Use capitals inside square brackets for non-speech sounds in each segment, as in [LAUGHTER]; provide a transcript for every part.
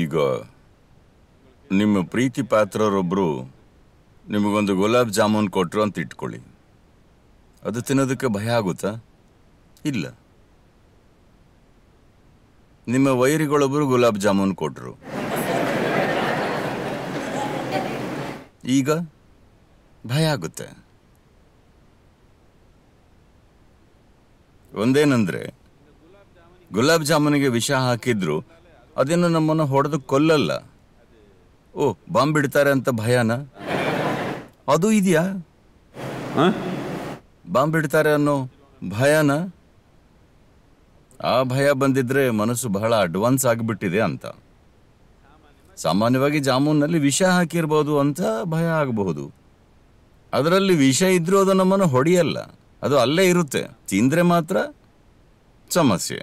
ಈಗ ನಿಮ್ಮ ಪ್ರೀತಿ ಪಾತ್ರರೊಬ್ಬರು ನಿಮಗೊಂದು ಗುಲಾಬ್ ಜಾಮೂನ್ ಕೊಟ್ಟರು ಅಂತ ಇಟ್ಕೊಳ್ಳಿ ಅದು ತಿನ್ನೋದಕ್ಕೆ ಭಯ ಆಗುತ್ತಾ ಇಲ್ಲ ನಿಮ್ಮ ವೈರಿಗಳೊಬ್ಬರು ಗುಲಾಬ್ ಜಾಮೂನ್ ಕೊಟ್ಟರು ಈಗ ಭಯ ಆಗುತ್ತೆ ಒಂದೇನಂದ್ರೆ ಗುಲಾಬ್ ಜಾಮೂನಿಗೆ ವಿಷ ಹಾಕಿದ್ರು ಅದೇನು ನಮ್ಮನ್ನು ಹೊಡೆದು ಕೊಲ್ಲಲ್ಲ ಓ ಬಾಂಬ್ ಇಡ್ತಾರೆ ಅಂತ ಭಯನ ಅದು ಇದೆಯಾ ಬಾಂಬ್ ಇಡ್ತಾರೆ ಅನ್ನೋ ಭಯನ ಆ ಭಯ ಬಂದಿದ್ರೆ ಮನಸ್ಸು ಬಹಳ ಅಡ್ವಾನ್ಸ್ ಆಗಿಬಿಟ್ಟಿದೆ ಅಂತ ಸಾಮಾನ್ಯವಾಗಿ ಜಾಮೂನ್ನಲ್ಲಿ ವಿಷ ಹಾಕಿರ್ಬೋದು ಅಂತ ಭಯ ಆಗಬಹುದು ಅದರಲ್ಲಿ ವಿಷ ಇದ್ರೂ ಅದು ನಮ್ಮನ್ನು ಹೊಡೆಯಲ್ಲ ಅದು ಅಲ್ಲೇ ಇರುತ್ತೆ ತಿಂದ್ರೆ ಮಾತ್ರ ಸಮಸ್ಯೆ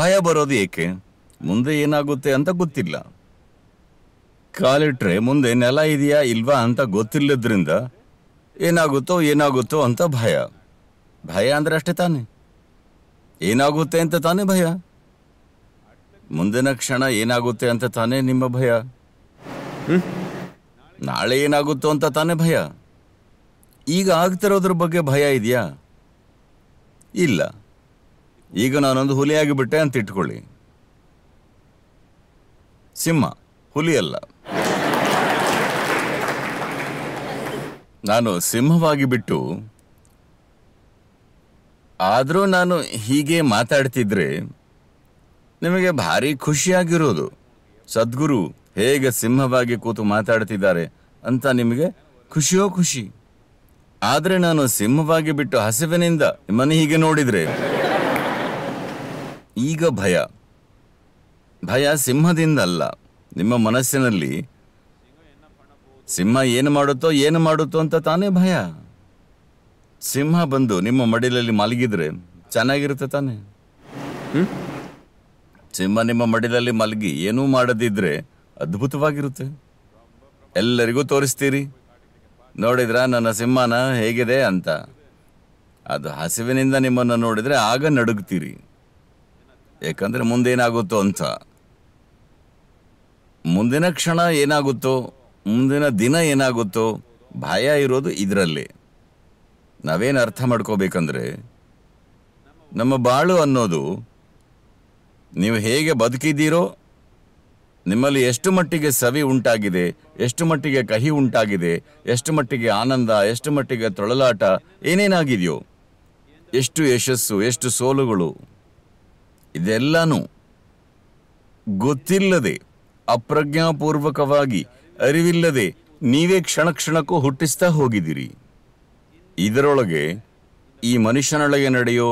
ಭಯ ಬರೋದು ಏಕೆ ಮುಂದೆ ಏನಾಗುತ್ತೆ ಅಂತ ಗೊತ್ತಿಲ್ಲ ಕಾಲಿಟ್ರೆ ಮುಂದೆ ನೆಲ ಇದೆಯಾ ಇಲ್ವಾ ಅಂತ ಗೊತ್ತಿಲ್ಲದ್ರಿಂದ ಏನಾಗುತ್ತೋ ಏನಾಗುತ್ತೋ ಅಂತ ಭಯ ಭಯ ಅಂದ್ರೆ ಅಷ್ಟೇ ತಾನೆ ಏನಾಗುತ್ತೆ ಅಂತ ತಾನೇ ಭಯ ಮುಂದಿನ ಕ್ಷಣ ಏನಾಗುತ್ತೆ ಅಂತ ತಾನೇ ನಿಮ್ಮ ಭಯ ನಾಳೆ ಏನಾಗುತ್ತೋ ಅಂತ ತಾನೇ ಭಯ ಈಗ ಆಗ್ತಿರೋದ್ರ ಬಗ್ಗೆ ಭಯ ಇದೆಯಾ ಇಲ್ಲ ಈಗ ನಾನೊಂದು ಬಿಟ್ಟೆ ಅಂತ ಇಟ್ಕೊಳ್ಳಿ ಸಿಂಹ ಹುಲಿಯಲ್ಲ ನಾನು ಸಿಂಹವಾಗಿ ಬಿಟ್ಟು ಆದರೂ ನಾನು ಹೀಗೆ ಮಾತಾಡ್ತಿದ್ರೆ ನಿಮಗೆ ಭಾರಿ ಖುಷಿಯಾಗಿರೋದು ಸದ್ಗುರು ಹೇಗೆ ಸಿಂಹವಾಗಿ ಕೂತು ಮಾತಾಡ್ತಿದ್ದಾರೆ ಅಂತ ನಿಮಗೆ ಖುಷಿಯೋ ಖುಷಿ ಆದರೆ ನಾನು ಸಿಂಹವಾಗಿ ಬಿಟ್ಟು ಹಸಿವಿನಿಂದ ನಿಮ್ಮನ್ನು ಹೀಗೆ ನೋಡಿದರೆ ಈಗ ಭಯ ಭಯ ಅಲ್ಲ ನಿಮ್ಮ ಮನಸ್ಸಿನಲ್ಲಿ ಸಿಂಹ ಏನು ಮಾಡುತ್ತೋ ಏನು ಮಾಡುತ್ತೋ ಅಂತ ತಾನೇ ಭಯ ಸಿಂಹ ಬಂದು ನಿಮ್ಮ ಮಡಿಲಲ್ಲಿ ಮಲಗಿದ್ರೆ ಚೆನ್ನಾಗಿರುತ್ತೆ ತಾನೆ ಸಿಂಹ ನಿಮ್ಮ ಮಡಿಲಲ್ಲಿ ಮಲಗಿ ಏನೂ ಮಾಡದಿದ್ರೆ ಅದ್ಭುತವಾಗಿರುತ್ತೆ ಎಲ್ಲರಿಗೂ ತೋರಿಸ್ತೀರಿ ನೋಡಿದ್ರ ನನ್ನ ಸಿಂಹನ ಹೇಗಿದೆ ಅಂತ ಅದು ಹಸಿವಿನಿಂದ ನಿಮ್ಮನ್ನು ನೋಡಿದ್ರೆ ಆಗ ನಡುಗ್ತೀರಿ ಯಾಕಂದ್ರೆ ಮುಂದೇನಾಗುತ್ತೋ ಅಂತ ಮುಂದಿನ ಕ್ಷಣ ಏನಾಗುತ್ತೋ ಮುಂದಿನ ದಿನ ಏನಾಗುತ್ತೋ ಭಯ ಇರೋದು ಇದರಲ್ಲಿ ನಾವೇನು ಅರ್ಥ ಮಾಡ್ಕೋಬೇಕಂದ್ರೆ ನಮ್ಮ ಬಾಳು ಅನ್ನೋದು ನೀವು ಹೇಗೆ ಬದುಕಿದ್ದೀರೋ ನಿಮ್ಮಲ್ಲಿ ಎಷ್ಟು ಮಟ್ಟಿಗೆ ಸವಿ ಉಂಟಾಗಿದೆ ಎಷ್ಟು ಮಟ್ಟಿಗೆ ಕಹಿ ಉಂಟಾಗಿದೆ ಎಷ್ಟು ಮಟ್ಟಿಗೆ ಆನಂದ ಎಷ್ಟು ಮಟ್ಟಿಗೆ ತೊಳಲಾಟ ಏನೇನಾಗಿದೆಯೋ ಎಷ್ಟು ಯಶಸ್ಸು ಎಷ್ಟು ಸೋಲುಗಳು ಇದೆಲ್ಲನೂ ಗೊತ್ತಿಲ್ಲದೆ ಅಪ್ರಜ್ಞಾಪೂರ್ವಕವಾಗಿ ಅರಿವಿಲ್ಲದೆ ನೀವೇ ಕ್ಷಣ ಕ್ಷಣಕ್ಕೂ ಹುಟ್ಟಿಸ್ತಾ ಹೋಗಿದ್ದೀರಿ ಇದರೊಳಗೆ ಈ ಮನುಷ್ಯನೊಳಗೆ ನಡೆಯೋ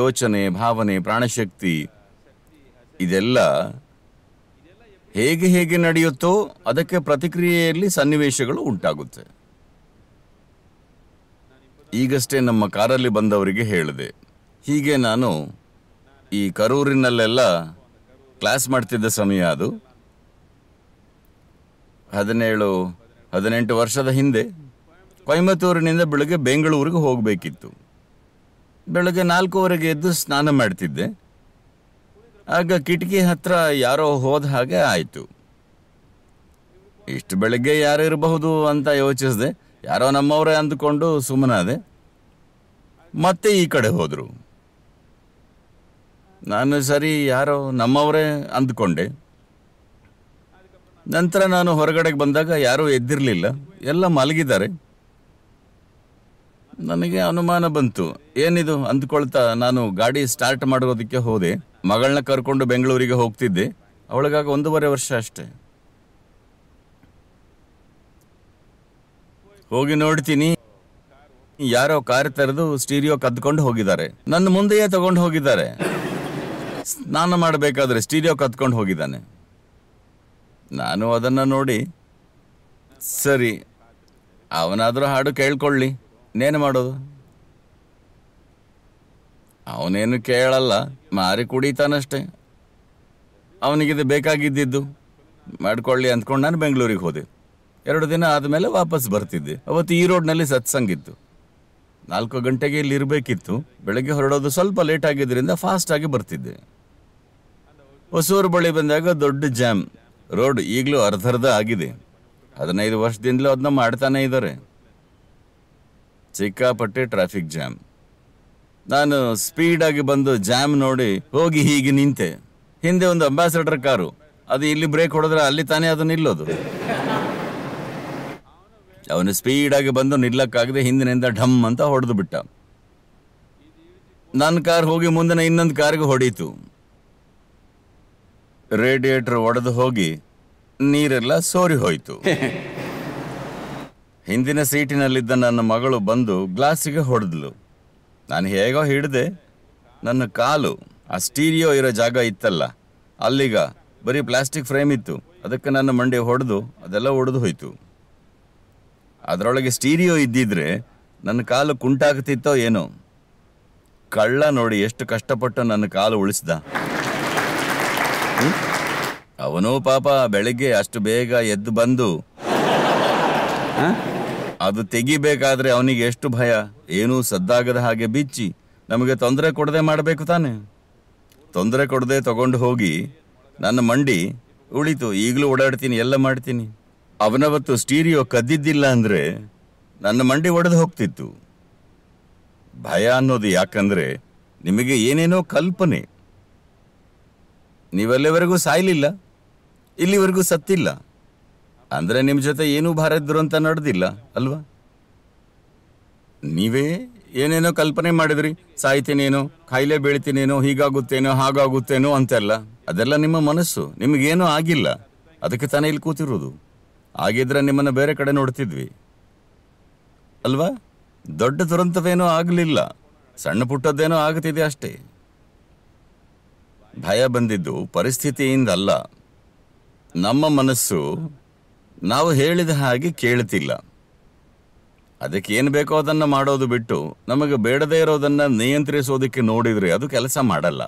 ಯೋಚನೆ ಭಾವನೆ ಪ್ರಾಣಶಕ್ತಿ ಇದೆಲ್ಲ ಹೇಗೆ ಹೇಗೆ ನಡೆಯುತ್ತೋ ಅದಕ್ಕೆ ಪ್ರತಿಕ್ರಿಯೆಯಲ್ಲಿ ಸನ್ನಿವೇಶಗಳು ಉಂಟಾಗುತ್ತೆ ಈಗಷ್ಟೇ ನಮ್ಮ ಕಾರಲ್ಲಿ ಬಂದವರಿಗೆ ಹೇಳಿದೆ ಹೀಗೆ ನಾನು ಈ ಕರೂರಿನಲ್ಲೆಲ್ಲ ಕ್ಲಾಸ್ ಮಾಡ್ತಿದ್ದ ಸಮಯ ಅದು ಹದಿನೇಳು ಹದಿನೆಂಟು ವರ್ಷದ ಹಿಂದೆ ಕೊಯಮತ್ತೂರಿನಿಂದ ಬೆಳಗ್ಗೆ ಬೆಂಗಳೂರಿಗೆ ಹೋಗಬೇಕಿತ್ತು ಬೆಳಗ್ಗೆ ನಾಲ್ಕೂವರೆಗೆ ಎದ್ದು ಸ್ನಾನ ಮಾಡ್ತಿದ್ದೆ ಆಗ ಕಿಟಕಿ ಹತ್ರ ಯಾರೋ ಹೋದ ಹಾಗೆ ಆಯಿತು ಇಷ್ಟು ಬೆಳಗ್ಗೆ ಯಾರು ಇರಬಹುದು ಅಂತ ಯೋಚಿಸಿದೆ ಯಾರೋ ನಮ್ಮವರೇ ಅಂದುಕೊಂಡು ಸುಮ್ಮನಾದೆ ಮತ್ತೆ ಈ ಕಡೆ ಹೋದರು ನಾನು ಸರಿ ಯಾರೋ ನಮ್ಮವರೇ ಅಂದುಕೊಂಡೆ ನಂತರ ನಾನು ಹೊರಗಡೆ ಬಂದಾಗ ಯಾರೂ ಎದ್ದಿರಲಿಲ್ಲ ಎಲ್ಲ ಮಲಗಿದ್ದಾರೆ ನನಗೆ ಅನುಮಾನ ಬಂತು ಏನಿದು ಅಂದ್ಕೊಳ್ತಾ ನಾನು ಗಾಡಿ ಸ್ಟಾರ್ಟ್ ಮಾಡೋದಕ್ಕೆ ಹೋದೆ ಮಗಳನ್ನ ಕರ್ಕೊಂಡು ಬೆಂಗಳೂರಿಗೆ ಹೋಗ್ತಿದ್ದೆ ಅವಳಿಗಾಗ ಒಂದೂವರೆ ವರ್ಷ ಅಷ್ಟೆ ಹೋಗಿ ನೋಡ್ತೀನಿ ಯಾರೋ ಕಾರ್ ತೆರೆದು ಸ್ಟೀರಿಯೋ ಕದ್ಕೊಂಡು ಹೋಗಿದ್ದಾರೆ ನನ್ನ ಮುಂದೆಯೇ ತಗೊಂಡು ಹೋಗಿದ್ದಾರೆ ಸ್ನಾನ ಮಾಡಬೇಕಾದ್ರೆ ಸ್ಟೀರಿಯೋ ಕದ್ಕೊಂಡು ಹೋಗಿದ್ದಾನೆ ನಾನು ಅದನ್ನು ನೋಡಿ ಸರಿ ಅವನಾದರೂ ಹಾಡು ಕೇಳ್ಕೊಳ್ಳಿ ನೇನು ಮಾಡೋದು ಅವನೇನು ಕೇಳಲ್ಲ ಮಾರಿ ಕುಡಿತಾನಷ್ಟೇ ಅವನಿಗಿದು ಬೇಕಾಗಿದ್ದಿದ್ದು ಮಾಡ್ಕೊಳ್ಳಿ ಅಂದ್ಕೊಂಡು ನಾನು ಬೆಂಗಳೂರಿಗೆ ಹೋದೆ ಎರಡು ದಿನ ಆದಮೇಲೆ ವಾಪಸ್ ಬರ್ತಿದ್ದೆ ಅವತ್ತು ಈ ರೋಡ್ನಲ್ಲಿ ಸತ್ಸಂಗಿತ್ತು ನಾಲ್ಕು ಗಂಟೆಗೆ ಇಲ್ಲಿ ಇರಬೇಕಿತ್ತು ಬೆಳಗ್ಗೆ ಹೊರಡೋದು ಸ್ವಲ್ಪ ಲೇಟ್ ಆಗಿದ್ದರಿಂದ ಫಾಸ್ಟಾಗಿ ಬರ್ತಿದ್ದೆ ಹೊಸೂರು ಬಳಿ ಬಂದಾಗ ದೊಡ್ಡ ಜಾಮ್ ರೋಡ್ ಈಗಲೂ ಅರ್ಧರ್ಧ ಆಗಿದೆ ಹದಿನೈದು ವರ್ಷದಿಂದಲೂ ಅದನ್ನ ಮಾಡ್ತಾನೆ ಇದ್ದಾರೆ ಸಿಕ್ಕಾಪಟ್ಟೆ ಟ್ರಾಫಿಕ್ ಜಾಮ್ ನಾನು ಸ್ಪೀಡಾಗಿ ಬಂದು ಜಾಮ್ ನೋಡಿ ಹೋಗಿ ಹೀಗೆ ನಿಂತೆ ಹಿಂದೆ ಒಂದು ಅಂಬಾಸಡರ್ ಕಾರು ಅದು ಇಲ್ಲಿ ಬ್ರೇಕ್ ಹೊಡೆದ್ರೆ ಅಲ್ಲಿ ತಾನೇ ಅದು ನಿಲ್ಲೋದು ಅವನು ಸ್ಪೀಡಾಗಿ ಬಂದು ನಿಲ್ಲಕ್ಕಾಗದೆ ಹಿಂದಿನಿಂದ ಢಮ್ ಅಂತ ಹೊಡೆದು ಬಿಟ್ಟ ನನ್ನ ಕಾರ್ ಹೋಗಿ ಮುಂದಿನ ಇನ್ನೊಂದು ಕಾರ್ಗೆ ಹೊಡೀತು ರೇಡಿಯೇಟರ್ ಒಡೆದು ಹೋಗಿ ನೀರೆಲ್ಲ ಸೋರಿ ಹೋಯಿತು [LAUGHS] ಹಿಂದಿನ ಸೀಟಿನಲ್ಲಿದ್ದ ನನ್ನ ಮಗಳು ಬಂದು ಗ್ಲಾಸಿಗೆ ಹೊಡೆದ್ಲು ನಾನು ಹೇಗೋ ಹಿಡಿದೆ ನನ್ನ ಕಾಲು ಆ ಸ್ಟೀರಿಯೋ ಇರೋ ಜಾಗ ಇತ್ತಲ್ಲ ಅಲ್ಲಿಗ ಬರೀ ಪ್ಲಾಸ್ಟಿಕ್ ಫ್ರೇಮ್ ಇತ್ತು ಅದಕ್ಕೆ ನನ್ನ ಮಂಡಿ ಹೊಡೆದು ಅದೆಲ್ಲ ಒಡೆದು ಹೋಯ್ತು ಅದರೊಳಗೆ ಸ್ಟೀರಿಯೋ ಇದ್ದಿದ್ರೆ ನನ್ನ ಕಾಲು ಕುಂಟಾಗ್ತಿತ್ತೋ ಏನೋ ಕಳ್ಳ ನೋಡಿ ಎಷ್ಟು ಕಷ್ಟಪಟ್ಟು ನನ್ನ ಕಾಲು ಉಳಿಸ್ದ ಅವನು ಪಾಪ ಬೆಳಿಗ್ಗೆ ಅಷ್ಟು ಬೇಗ ಎದ್ದು ಬಂದು ಅದು ತೆಗಿಬೇಕಾದ್ರೆ ಅವನಿಗೆ ಎಷ್ಟು ಭಯ ಏನೂ ಸದ್ದಾಗದ ಹಾಗೆ ಬಿಚ್ಚಿ ನಮಗೆ ತೊಂದರೆ ಕೊಡದೆ ಮಾಡಬೇಕು ತಾನೆ ತೊಂದರೆ ಕೊಡದೆ ತಗೊಂಡು ಹೋಗಿ ನನ್ನ ಮಂಡಿ ಉಳಿತು ಈಗಲೂ ಓಡಾಡ್ತೀನಿ ಎಲ್ಲ ಮಾಡ್ತೀನಿ ಅವನವತ್ತು ಸ್ಟೀರಿಯೋ ಕದ್ದಿದ್ದಿಲ್ಲ ಅಂದರೆ ನನ್ನ ಮಂಡಿ ಒಡೆದು ಹೋಗ್ತಿತ್ತು ಭಯ ಅನ್ನೋದು ಯಾಕಂದ್ರೆ ನಿಮಗೆ ಏನೇನೋ ಕಲ್ಪನೆ ನೀವೆಲ್ಲವರೆಗೂ ಸಾಯಲಿಲ್ಲ ಇಲ್ಲಿವರೆಗೂ ಸತ್ತಿಲ್ಲ ಅಂದ್ರೆ ನಿಮ್ಮ ಜೊತೆ ಏನೂ ಭಾರದ್ರು ಅಂತ ನಡೆದಿಲ್ಲ ಅಲ್ವಾ ನೀವೇ ಏನೇನೋ ಕಲ್ಪನೆ ಮಾಡಿದ್ರಿ ಸಾಯ್ತೀನೇನೋ ಕಾಯಿಲೆ ಬೀಳ್ತೀನೇನೋ ಹೀಗಾಗುತ್ತೇನೋ ಹಾಗಾಗುತ್ತೇನೋ ಅಂತೆಲ್ಲ ಅದೆಲ್ಲ ನಿಮ್ಮ ಮನಸ್ಸು ನಿಮಗೇನೂ ಆಗಿಲ್ಲ ಅದಕ್ಕೆ ತಾನೇ ಇಲ್ಲಿ ಕೂತಿರೋದು ಆಗಿದ್ರೆ ನಿಮ್ಮನ್ನು ಬೇರೆ ಕಡೆ ನೋಡ್ತಿದ್ವಿ ಅಲ್ವಾ ದೊಡ್ಡ ದುರಂತವೇನೂ ಆಗಲಿಲ್ಲ ಸಣ್ಣ ಪುಟ್ಟದ್ದೇನೋ ಆಗುತ್ತಿದೆ ಅಷ್ಟೇ ಭಯ ಬಂದಿದ್ದು ಪರಿಸ್ಥಿತಿಯಿಂದ ಅಲ್ಲ ನಮ್ಮ ಮನಸ್ಸು ನಾವು ಹೇಳಿದ ಹಾಗೆ ಕೇಳ್ತಿಲ್ಲ ಅದಕ್ಕೆ ಏನು ಬೇಕೋ ಅದನ್ನು ಮಾಡೋದು ಬಿಟ್ಟು ನಮಗೆ ಬೇಡದೇ ಇರೋದನ್ನು ನಿಯಂತ್ರಿಸೋದಕ್ಕೆ ನೋಡಿದರೆ ಅದು ಕೆಲಸ ಮಾಡಲ್ಲ